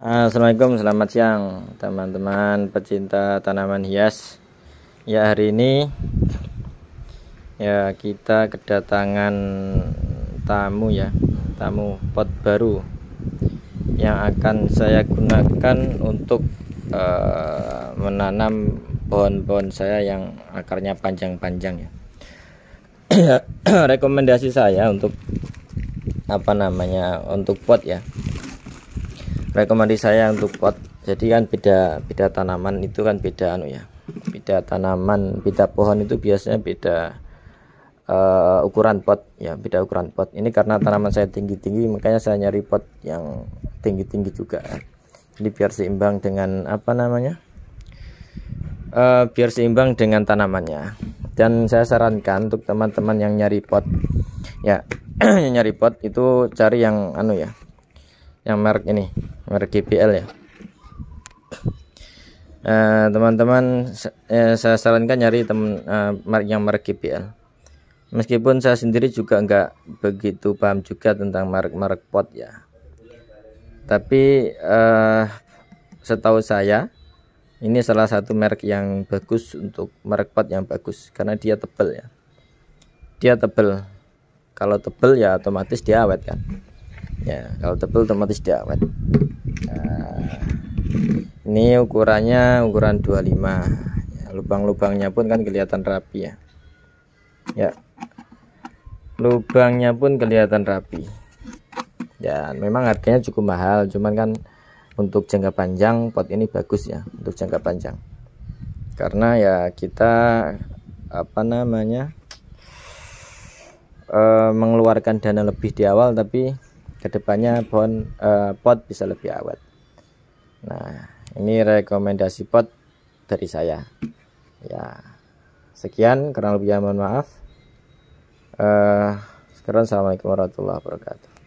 Assalamualaikum, selamat siang teman-teman pecinta tanaman hias. Ya hari ini ya kita kedatangan tamu ya, tamu pot baru yang akan saya gunakan untuk uh, menanam pohon-pohon saya yang akarnya panjang-panjang ya. Rekomendasi saya untuk apa namanya untuk pot ya rekomendasi saya untuk pot jadi kan beda beda tanaman itu kan beda anu ya beda tanaman beda pohon itu biasanya beda uh, ukuran pot ya beda ukuran pot ini karena tanaman saya tinggi tinggi makanya saya nyari pot yang tinggi tinggi juga jadi biar seimbang dengan apa namanya uh, biar seimbang dengan tanamannya dan saya sarankan untuk teman-teman yang nyari pot ya nyari pot itu cari yang anu ya yang merek ini merek GPL ya eh, teman-teman uh, eh, saya sarankan nyari teman uh, eh, yang merek IPL meskipun saya sendiri juga enggak begitu paham juga tentang merek-merek pot ya tapi uh, setahu saya ini salah satu merek yang bagus untuk merek pot yang bagus karena dia tebal ya dia tebal kalau tebal ya otomatis dia awet kan ya kalau tebal otomatis dia awet nah, ini ukurannya ukuran 25 ya, lubang-lubangnya pun kan kelihatan rapi ya ya lubangnya pun kelihatan rapi dan memang harganya cukup mahal cuman kan untuk jangka panjang pot ini bagus ya untuk jangka panjang karena ya kita apa namanya e, mengeluarkan dana lebih di awal tapi kedepannya pohon eh, pot bisa lebih awet nah ini rekomendasi pot dari saya ya sekian kurang lebih mohon maaf eh, sekarang assalamualaikum warahmatullahi wabarakatuh